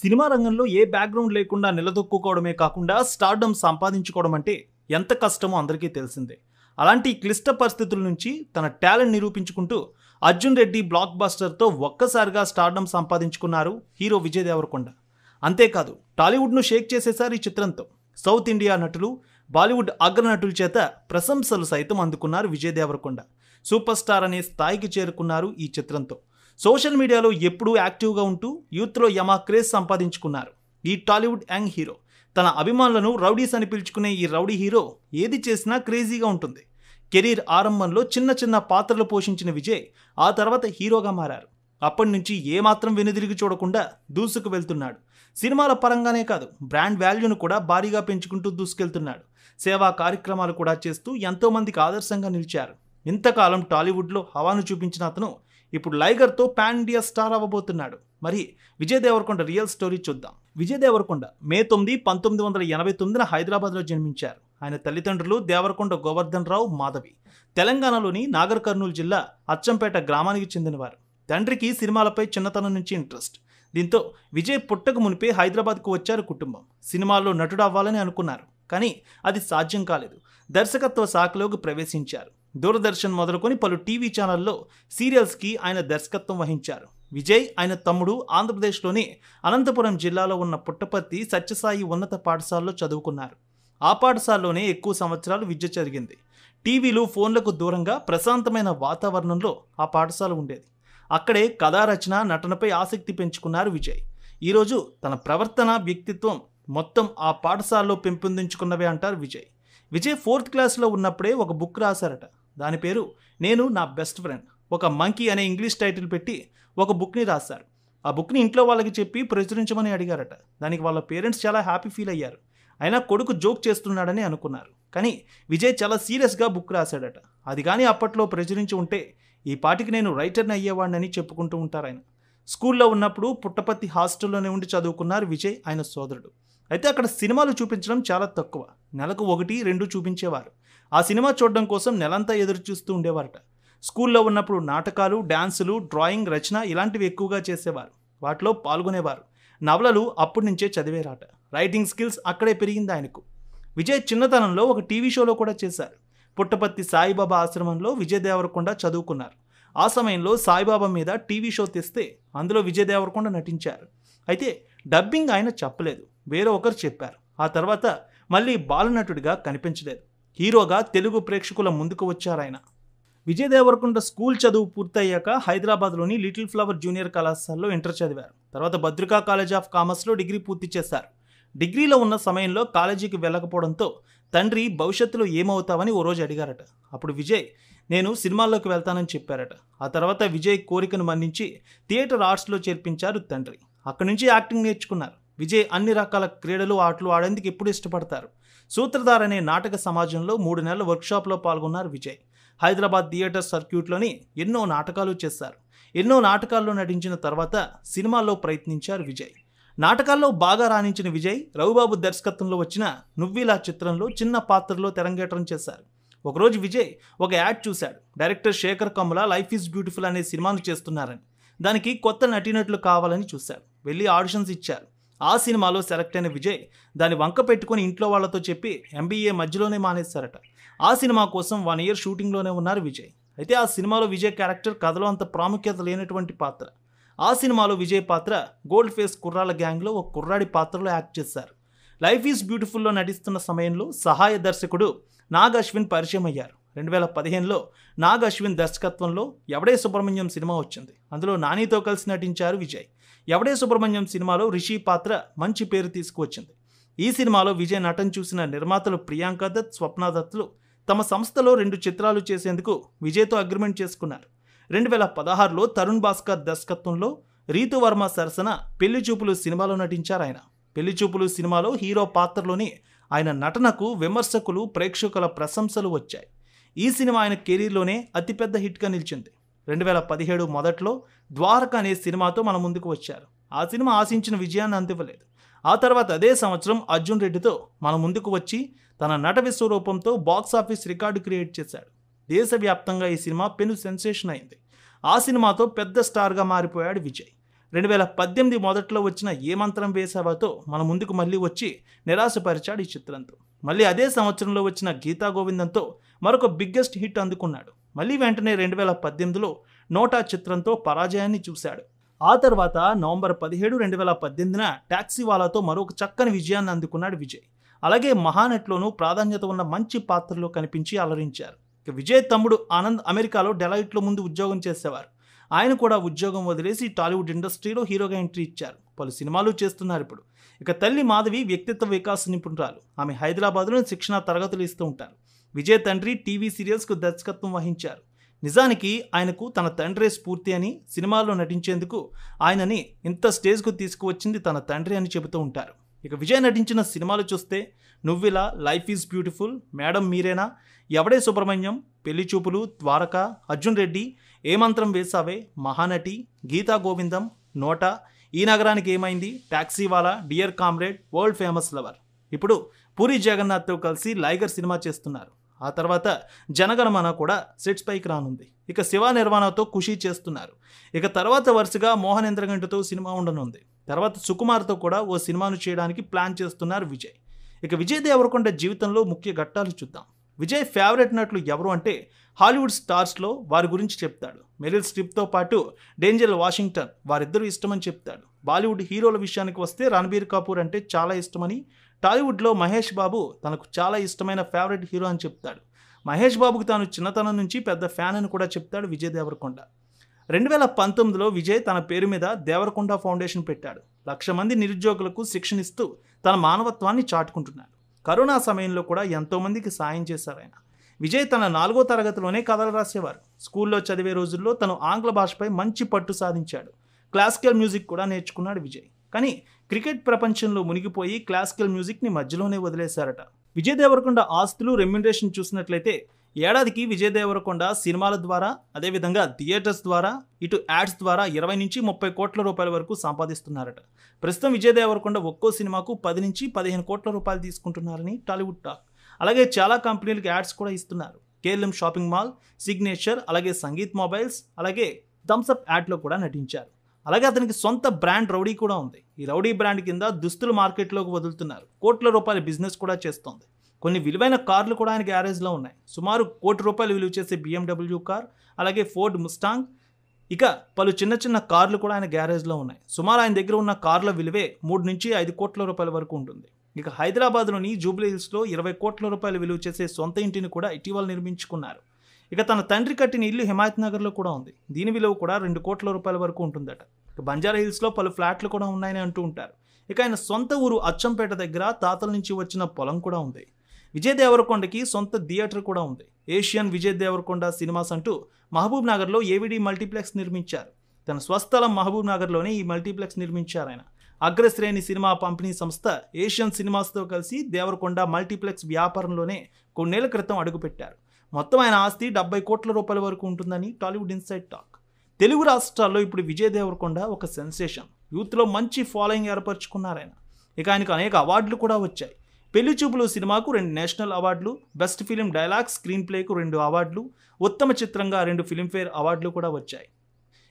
cinema రంగంలో ఏ background లేకుండా నిలదొక్కుకోవడమే కాకుండా స్టార్డమ్ సంపాదించుకోవడం అంటే ఎంత కష్టమో అందరికీ తెలిసిందే అలాంటి క్లిష్ట పరిస్థితుల నుంచి తన టాలెంట్ నిరూపించుకుంటూ అర్జున్ రెడ్డి బ్లాక్ బస్టర్తో ఒక్కసారిగా స్టార్డమ్ సంపాదించుకున్నారు హీరో విజయ్ దేవరకొండ అంతేకాదు టాలీవుడ్ను షేక్ చేసేసారి ఈ చిత్రంతో సౌత్ ఇండియా నటులు బాలీవుడ్ అగ్ర నటుల చేత ప్రశంసలు సైతం అందుకున్నారు విజయ్ దేవరకొండ సూపర్ స్టార్ అనే స్థాయికి చేరుకున్నారు ఈ చిత్రంతో సోషల్ మీడియాలో ఎప్పుడూ యాక్టివ్గా ఉంటూ యూత్లో యమా క్రేజ్ సంపాదించుకున్నారు ఈ టాలీవుడ్ యంగ్ హీరో తన అభిమానులను రౌడీస్ అని పిలుచుకునే ఈ రౌడీ హీరో ఏది చేసినా క్రేజీగా ఉంటుంది కెరీర్ ఆరంభంలో చిన్న చిన్న పాత్రలు పోషించిన విజయ్ ఆ తర్వాత హీరోగా మారారు అప్పటి నుంచి ఏమాత్రం వెనుదిరిగి చూడకుండా దూసుకు వెళ్తున్నాడు సినిమాల పరంగానే కాదు బ్రాండ్ వాల్యూను కూడా భారీగా పెంచుకుంటూ దూసుకెళ్తున్నాడు సేవా కార్యక్రమాలు కూడా చేస్తూ ఎంతోమందికి ఆదర్శంగా నిలిచారు ఇంతకాలం టాలీవుడ్లో హవాను చూపించిన అతను ఇప్పుడు లైగర్తో పాన్ ఇండియా స్టార్ అవ్వబోతున్నాడు మరి విజయ్ దేవరకొండ రియల్ స్టోరీ చూద్దాం విజయ్ దేవరకొండ మే తొమ్మిది పంతొమ్మిది వందల ఎనభై తొమ్మిదిన హైదరాబాద్లో జన్మించారు ఆయన తల్లిదండ్రులు దేవరకొండ గోవర్ధన్ రావు మాధవి తెలంగాణలోని నాగర్ కర్నూలు జిల్లా అచ్చంపేట గ్రామానికి చెందినవారు తండ్రికి సినిమాలపై చిన్నతనం నుంచి ఇంట్రెస్ట్ దీంతో విజయ్ పుట్టకు మునిపే హైదరాబాద్కు వచ్చారు కుటుంబం సినిమాల్లో నటుడు అవ్వాలని అనుకున్నారు కానీ అది సాధ్యం కాలేదు దర్శకత్వ శాఖలోకి ప్రవేశించారు దూరదర్శన్ మొదలుకొని పలు టీవీ ఛానల్లో సీరియల్స్కి ఆయన దర్శకత్వం వహించారు విజయ్ ఆయన తమ్ముడు ఆంధ్రప్రదేశ్లోని అనంతపురం జిల్లాలో ఉన్న పుట్టపర్తి సత్యసాయి ఉన్నత పాఠశాలలో చదువుకున్నారు ఆ పాఠశాలలోనే ఎక్కువ సంవత్సరాలు విద్య జరిగింది టీవీలు ఫోన్లకు దూరంగా ప్రశాంతమైన వాతావరణంలో ఆ పాఠశాల ఉండేది అక్కడే కథారచన నటనపై ఆసక్తి పెంచుకున్నారు విజయ్ ఈరోజు తన ప్రవర్తన వ్యక్తిత్వం మొత్తం ఆ పాఠశాలలో పెంపొందించుకున్నవే అంటారు విజయ్ విజయ్ ఫోర్త్ క్లాస్లో ఉన్నప్పుడే ఒక బుక్ రాశారట దాని పేరు నేను నా బెస్ట్ ఫ్రెండ్ ఒక మంకీ అనే ఇంగ్లీష్ టైటిల్ పెట్టి ఒక బుక్ని రాశారు ఆ బుక్ని ఇంట్లో వాళ్ళకి చెప్పి ప్రచురించమని అడిగారట దానికి వాళ్ళ పేరెంట్స్ చాలా హ్యాపీ ఫీల్ అయ్యారు అయినా కొడుకు జోక్ చేస్తున్నాడని అనుకున్నారు కానీ విజయ్ చాలా సీరియస్గా బుక్ రాశాడట అది కానీ అప్పట్లో ప్రచురించి ఉంటే ఈ పాటికి నేను రైటర్ని అయ్యేవాడిని చెప్పుకుంటూ ఉంటారు ఆయన స్కూల్లో ఉన్నప్పుడు పుట్టపత్తి హాస్టల్లోనే ఉండి చదువుకున్నారు విజయ్ ఆయన సోదరుడు అయితే అక్కడ సినిమాలు చూపించడం చాలా తక్కువ నెలకు ఒకటి రెండు చూపించేవారు ఆ సినిమా చూడడం కోసం నెలంతా ఎదురు చూస్తూ ఉండేవారట స్కూల్లో ఉన్నప్పుడు నాటకాలు డ్యాన్సులు డ్రాయింగ్ రచన ఇలాంటివి ఎక్కువగా చేసేవారు వాటిలో పాల్గొనేవారు నవలలు అప్పటి నుంచే చదివేరాట రైటింగ్ స్కిల్స్ అక్కడే పెరిగింది ఆయనకు విజయ్ చిన్నతనంలో ఒక టీవీ షోలో కూడా చేశారు పుట్టపత్తి సాయిబాబా ఆశ్రమంలో విజయ్ దేవరకొండ చదువుకున్నారు ఆ సమయంలో సాయిబాబా మీద టీవీ షో తెస్తే అందులో విజయ్ దేవరకొండ నటించారు అయితే డబ్బింగ్ ఆయన చెప్పలేదు వేరే ఒకరు చెప్పారు ఆ తర్వాత మళ్ళీ బాలనటుడిగా కనిపించలేదు హీరోగా తెలుగు ప్రేక్షకుల ముందుకు వచ్చారాయన విజయ్ దేవరకొండ స్కూల్ చదువు పూర్తయ్యాక హైదరాబాద్లోని లిటిల్ ఫ్లవర్ జూనియర్ కళాశాలలో ఇంటర్ చదివారు తర్వాత భద్రికా కాలేజ్ ఆఫ్ కామర్స్లో డిగ్రీ పూర్తి చేశారు డిగ్రీలో ఉన్న సమయంలో కాలేజీకి వెళ్ళకపోవడంతో తండ్రి భవిష్యత్తులో ఏమవుతావని ఓ రోజు అడిగారట అప్పుడు విజయ్ నేను సినిమాల్లోకి వెళ్తానని చెప్పారట ఆ తర్వాత విజయ్ కోరికను మన్నించి థియేటర్ ఆర్ట్స్లో చేర్పించారు తండ్రి అక్కడి నుంచి యాక్టింగ్ నేర్చుకున్నారు విజయ్ అన్ని రకాల క్రీడలు ఆటలు ఆడేందుకు ఎప్పుడు ఇష్టపడతారు సూత్రధార్ అనే నాటక సమాజంలో మూడు నెలల వర్క్షాప్లో పాల్గొన్నారు విజయ్ హైదరాబాద్ థియేటర్ సర్క్యూట్లోని ఎన్నో నాటకాలు చేశారు ఎన్నో నాటకాల్లో నటించిన తర్వాత సినిమాల్లో ప్రయత్నించారు విజయ్ నాటకాల్లో బాగా రాణించిన విజయ్ రవిబాబు దర్శకత్వంలో వచ్చిన నువ్విలా చిత్రంలో చిన్న పాత్రలో తెరంగేటం చేశారు ఒకరోజు విజయ్ ఒక యాడ్ చూశాడు director Sekhar Kammula life is beautiful అనే సినిమాను చేస్తున్నారని దానికి కొత్త నటీనటులు కావాలని చూశాడు వెళ్ళి ఆడిషన్స్ ఇచ్చారు ఆ సినిమాలో సెలెక్ట్ అయిన విజయ్ దాని వంక పెట్టుకొని ఇంట్లో వాళ్ళతో చెప్పి ఎంబీఏ మధ్యలోనే మానేస్తారట ఆ సినిమా కోసం వన్ ఇయర్ షూటింగ్లోనే ఉన్నారు విజయ్ అయితే ఆ సినిమాలో విజయ్ క్యారెక్టర్ కథలో అంత ప్రాముఖ్యత లేనటువంటి పాత్ర ఆ సినిమాలో విజయ్ పాత్ర గోల్డ్ ఫేస్ కుర్రాల గ్యాంగ్లో ఒక కుర్రాడి పాత్రలో యాక్ట్ చేశారు లైఫ్ ఈజ్ బ్యూటిఫుల్లో నటిస్తున్న సమయంలో సహాయ దర్శకుడు నాగ్ అశ్విన్ పరిచయం అయ్యారు రెండు వేల పదిహేనులో నాగ్ అశ్విన్ దర్శకత్వంలో ఎవడే సుబ్రహ్మణ్యం సినిమా వచ్చింది అందులో నానితో కలిసి నటించారు విజయ్ ఎవడే సుబ్రహ్మణ్యం సినిమాలో రిషి పాత్ర మంచి పేరు తీసుకువచ్చింది ఈ సినిమాలో విజయ్ నటన చూసిన నిర్మాతలు ప్రియాంక దత్ స్వప్న దత్లు తమ సంస్థలో రెండు చిత్రాలు చేసేందుకు విజయ్తో అగ్రిమెంట్ చేసుకున్నారు రెండు వేల పదహారులో తరుణ్ భాస్కర్ దర్శకత్వంలో రీతు వర్మ సరసన పెళ్లి చూపులు సినిమాలో నటించారు ఆయన పెళ్లి చూపులు సినిమాలో హీరో పాత్రలోని ఆయన నటనకు విమర్శకులు ప్రేక్షకుల ప్రశంసలు వచ్చాయి ఈ సినిమా ఆయన కెరీర్లోనే అతిపెద్ద హిట్గా నిలిచింది రెండు వేల పదిహేడు మొదట్లో ద్వారక అనే సినిమాతో మన ముందుకు వచ్చారు ఆ సినిమా ఆశించిన విజయాన్ని అందివ్వలేదు ఆ తర్వాత అదే సంవత్సరం అర్జున్ రెడ్డితో మన ముందుకు వచ్చి తన నట విశ్వరూపంతో బాక్సాఫీస్ రికార్డు క్రియేట్ చేశాడు దేశవ్యాప్తంగా ఈ సినిమా పెను సెన్సేషన్ అయింది ఆ సినిమాతో పెద్ద స్టార్గా మారిపోయాడు విజయ్ రెండు వేల పద్దెనిమిది మొదట్లో వచ్చిన ఏ మంత్రం వేసావాతో మన ముందుకు మళ్ళీ వచ్చి నిరాశపరిచాడు ఈ చిత్రంతో మళ్ళీ అదే సంవత్సరంలో వచ్చిన గీతా గోవిందంతో మరొక బిగ్గెస్ట్ హిట్ అందుకున్నాడు మళ్ళీ వెంటనే రెండు వేల పద్దెనిమిదిలో నోటా చిత్రంతో పరాజయాన్ని చూశాడు ఆ తర్వాత నవంబర్ పదిహేడు రెండు వేల పద్దెనిమిదిన ట్యాక్సీవాలాతో మరొక చక్కని విజయాన్ని అందుకున్నాడు విజయ్ అలాగే మహానట్లోనూ ప్రాధాన్యత ఉన్న మంచి పాత్రలో కనిపించి అలరించారు ఇక విజయ్ తమ్ముడు ఆనంద్ అమెరికాలో డెలైట్లో ముందు ఉద్యోగం చేసేవారు ఆయన కూడా ఉద్యోగం వదిలేసి టాలీవుడ్ ఇండస్ట్రీలో హీరోగా ఎంట్రీ ఇచ్చారు పలు సినిమాలు చేస్తున్నారు ఇప్పుడు ఇక తల్లి మాధవి వ్యక్తిత్వ వికాస నిపుణురాలు ఆమె హైదరాబాద్లో శిక్షణ తరగతులు ఇస్తూ ఉంటారు విజయ్ తండ్రి టీవీ సీరియల్స్కు దర్శకత్వం వహించారు నిజానికి ఆయనకు తన తండ్రే స్ఫూర్తి అని సినిమాల్లో నటించేందుకు ఆయనని ఇంత స్టేజ్కు తీసుకువచ్చింది తన తండ్రి అని చెబుతూ ఉంటారు ఇక విజయ్ నటించిన సినిమాలు చూస్తే నువ్విలా లైఫ్ ఈజ్ బ్యూటిఫుల్ మేడం మీరేనా ఎవడే సుబ్రహ్మణ్యం పెళ్లి చూపులు ద్వారక అర్జున్ రెడ్డి ఏ మంత్రం వేసావే మహానటి గీతా గోవిందం నోట ఈ నగరానికి ఏమైంది Taxiwaala dear comrade world famous lover ఇప్పుడు పూరి జగన్నాథ్తో కలిసి లైగర్ సినిమా చేస్తున్నారు ఆ తర్వాత జనగణమన కూడా సెట్స్ పైకి రానుంది ఇక శివ నిర్మాణతో ఖుషి చేస్తున్నారు ఇక తర్వాత వరుసగా మోహన్ ఇంద్రగంటితో సినిమా ఉండనుంది తర్వాత సుకుమార్తో కూడా ఓ సినిమాను చేయడానికి ప్లాన్ చేస్తున్నారు విజయ్ ఇక విజయ్ దేవరకొండ జీవితంలో ముఖ్య ఘట్టాలు చూద్దాం విజయ్ ఫేవరెట్ నటులు ఎవరు అంటే హాలీవుడ్ స్టార్స్లో వారి గురించి చెప్తాడు మెరిల్ స్ట్రిప్తో పాటు డేంజర్ వాషింగ్టన్ వారిద్దరూ ఇష్టమని చెప్తాడు బాలీవుడ్ హీరోల విషయానికి వస్తే రణబీర్ కపూర్ అంటే చాలా ఇష్టమని టాలీవుడ్లో మహేష్ బాబు తనకు చాలా ఇష్టమైన ఫేవరెట్ హీరో అని చెప్తాడు మహేష్ బాబుకు తాను చిన్నతనం నుంచి పెద్ద ఫ్యాన్ అని కూడా చెప్తాడు విజయ్ దేవరకొండ రెండు వేల పంతొమ్మిదిలో విజయ్ తన పేరు మీద దేవరకొండ ఫౌండేషన్ పెట్టాడు లక్ష మంది నిరుద్యోగులకు శిక్షణ ఇస్తూ తన మానవత్వాన్ని చాటుకుంటున్నాడు కరోనా సమయంలో కూడా ఎంతోమందికి సాయం చేశారు ఆయన విజయ్ తన నాలుగో తరగతిలోనే కథలు రాసేవారు స్కూల్లో చదివే రోజుల్లో తను ఆంగ్ల భాషపై మంచి పట్టు సాధించాడు క్లాసికల్ మ్యూజిక్ కూడా నేర్చుకున్నాడు విజయ్ కానీ క్రికెట్ ప్రపంచంలో మునిగిపోయి క్లాసికల్ మ్యూజిక్ని మధ్యలోనే వదిలేశారట విజయ్ దేవరకొండ ఆస్తులు రెమ్యునరేషన్ చూసినట్లయితే ఏడాదికి విజయ్ దేవరకొండ సినిమాల ద్వారా అదేవిధంగా థియేటర్స్ ద్వారా ఇటు యాడ్స్ ద్వారా ఇరవై నుంచి ముప్పై కోట్ల రూపాయల వరకు సంపాదిస్తున్నారట ప్రస్తుతం విజయ్ దేవరకొండ ఒక్కో సినిమాకు పది నుంచి పదిహేను కోట్ల రూపాయలు తీసుకుంటున్నారని టాలీవుడ్ టాక్ అలాగే చాలా కంపెనీలకు యాడ్స్ కూడా ఇస్తున్నారు కేఎల్ఎం షాపింగ్ మాల్ సిగ్నేచర్ అలాగే సంగీత్ మొబైల్స్ అలాగే థమ్స్అప్ యాడ్లో కూడా నటించారు అలాగే అతనికి సొంత బ్రాండ్ రౌడీ కూడా ఉంది ఈ రౌడీ బ్రాండ్ కింద దుస్తులు మార్కెట్లోకి వదులుతున్నారు కోట్ల రూపాయల బిజినెస్ కూడా చేస్తోంది కొన్ని విలువైన కార్లు కూడా ఆయన గ్యారేజ్లో ఉన్నాయి సుమారు కోటి రూపాయలు విలువ చేసే బిఎండబ్ల్యూ కార్ అలాగే ఫోర్డ్ ముస్టాంగ్ ఇక పలు చిన్న చిన్న కార్లు కూడా ఆయన గ్యారేజ్లో ఉన్నాయి సుమారు ఆయన దగ్గర ఉన్న కార్ల విలువే మూడు నుంచి ఐదు కోట్ల రూపాయల వరకు ఉంటుంది ఇక హైదరాబాద్లోని జూబ్లీ హిల్స్లో ఇరవై కోట్ల రూపాయలు విలువ చేసే సొంత ఇంటిని కూడా ఇటీవల నిర్మించుకున్నారు ఇక తన తండ్రి కట్టిన ఇల్లు హిమాయత్ నగర్లో కూడా ఉంది దీని విలువ కూడా రెండు కోట్ల రూపాయల వరకు ఉంటుందట ఇక బంజారా హిల్స్లో పలు ఫ్లాట్లు కూడా ఉన్నాయని అంటూ ఉంటారు ఇక ఆయన సొంత ఊరు అచ్చంపేట దగ్గర తాతల నుంచి వచ్చిన పొలం కూడా ఉంది విజయ్ దేవరకొండకి సొంత థియేటర్ కూడా ఉంది ఏషియన్ విజయ్ దేవరకొండ సినిమాస్ అంటూ మహబూబ్ నగర్లో ఏవిడి మల్టీప్లెక్స్ నిర్మించారు తన స్వస్థలం మహబూబ్ నగర్లోనే ఈ మల్టీప్లెక్స్ నిర్మించారు ఆయన అగ్రశ్రేణి సినిమా పంపిణీ సంస్థ ఏషియన్ సినిమాస్తో కలిసి దేవరకొండ మల్టీప్లెక్స్ వ్యాపారంలోనే కొన్నేళ్ల క్రితం అడుగుపెట్టారు మొత్తం ఆయన ఆస్తి డెబ్బై కోట్ల రూపాయల వరకు ఉంటుందని టాలీవుడ్ ఇన్సైడ్ టాక్ తెలుగు రాష్ట్రాల్లో ఇప్పుడు విజయ్ దేవరకొండ ఒక సెన్సేషన్ యూత్లో మంచి ఫాలోయింగ్ ఏర్పరచుకున్నారు ఆయన ఇక ఆయనకు అనేక అవార్డులు కూడా వచ్చాయి పెళ్లి చూపులు సినిమాకు రెండు నేషనల్ అవార్డులు బెస్ట్ ఫిలిం డైలాగ్ స్క్రీన్ ప్లేకు రెండు అవార్డులు ఉత్తమ చిత్రంగా రెండు ఫిలింఫేర్ అవార్డులు కూడా వచ్చాయి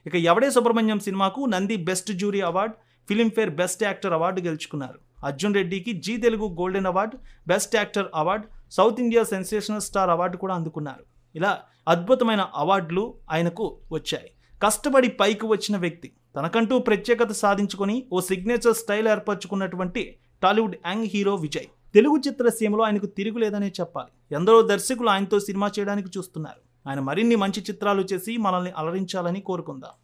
ఇక ఎవడే సుబ్రహ్మణ్యం సినిమాకు Nandi best jury award Filmfare best actor award గెలుచుకున్నారు అర్జున్ రెడ్డికి Zee Telugu golden award best actor award south India sensational star award కూడా అందుకున్నారు ఇలా అద్భుతమైన అవార్డులు ఆయనకు వచ్చాయి కష్టపడి పైకి వచ్చిన వ్యక్తి తనకంటూ ప్రత్యేకత సాధించుకొని ఓ సిగ్నేచర్ స్టైల్ ఏర్పరచుకున్నటువంటి టాలీవుడ్ యాంగ్ హీరో విజయ్ తెలుగు చిత్రసీమలో ఆయనకు తిరుగులేదనే చెప్పాలి ఎందరో దర్శకులు ఆయనతో సినిమా చేయడానికి చూస్తున్నారు ఆయన మరిన్ని మంచి చిత్రాలు చేసి మనల్ని అలరించాలని కోరుకుందాం